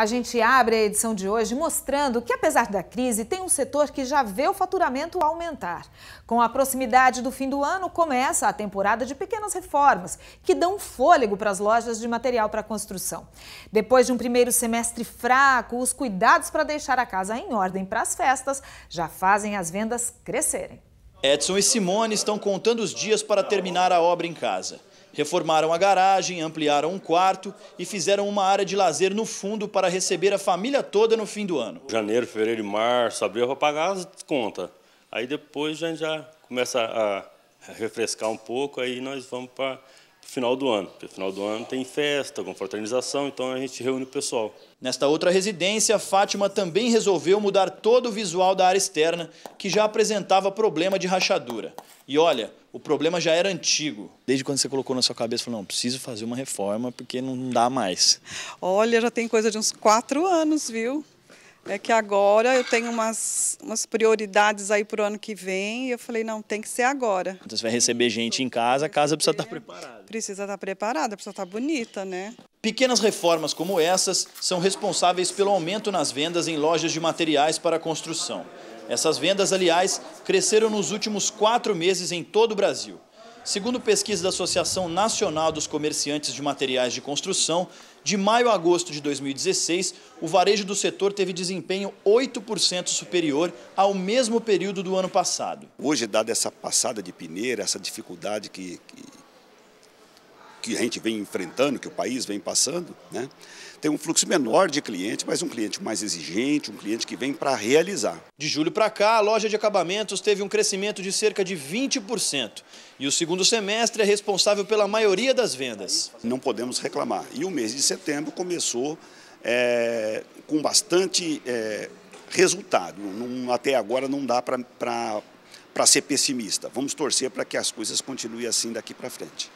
A gente abre a edição de hoje mostrando que, apesar da crise, tem um setor que já vê o faturamento aumentar. Com a proximidade do fim do ano, começa a temporada de pequenas reformas, que dão fôlego para as lojas de material para construção. Depois de um primeiro semestre fraco, os cuidados para deixar a casa em ordem para as festas já fazem as vendas crescerem. Edson e Simone estão contando os dias para terminar a obra em casa. Reformaram a garagem, ampliaram um quarto e fizeram uma área de lazer no fundo para receber a família toda no fim do ano. Janeiro, fevereiro, março, abril vou pagar as contas. Aí depois a gente já começa a refrescar um pouco, aí nós vamos para final do ano, porque final do ano tem festa, confraternização, então a gente reúne o pessoal. Nesta outra residência, Fátima também resolveu mudar todo o visual da área externa, que já apresentava problema de rachadura. E olha, o problema já era antigo. Desde quando você colocou na sua cabeça, falou, não, preciso fazer uma reforma porque não dá mais. Olha, já tem coisa de uns quatro anos, viu? É que agora eu tenho umas, umas prioridades aí para o ano que vem e eu falei, não, tem que ser agora. Então você vai receber gente em casa, a casa precisa tá estar preparada. Precisa estar tá preparada, precisa estar tá bonita, né? Pequenas reformas como essas são responsáveis pelo aumento nas vendas em lojas de materiais para construção. Essas vendas, aliás, cresceram nos últimos quatro meses em todo o Brasil. Segundo pesquisa da Associação Nacional dos Comerciantes de Materiais de Construção, de maio a agosto de 2016, o varejo do setor teve desempenho 8% superior ao mesmo período do ano passado. Hoje, dada essa passada de peneira, essa dificuldade que, que que a gente vem enfrentando, que o país vem passando, né? tem um fluxo menor de cliente, mas um cliente mais exigente, um cliente que vem para realizar. De julho para cá, a loja de acabamentos teve um crescimento de cerca de 20%. E o segundo semestre é responsável pela maioria das vendas. Não podemos reclamar. E o mês de setembro começou é, com bastante é, resultado. até agora não dá para ser pessimista. Vamos torcer para que as coisas continuem assim daqui para frente.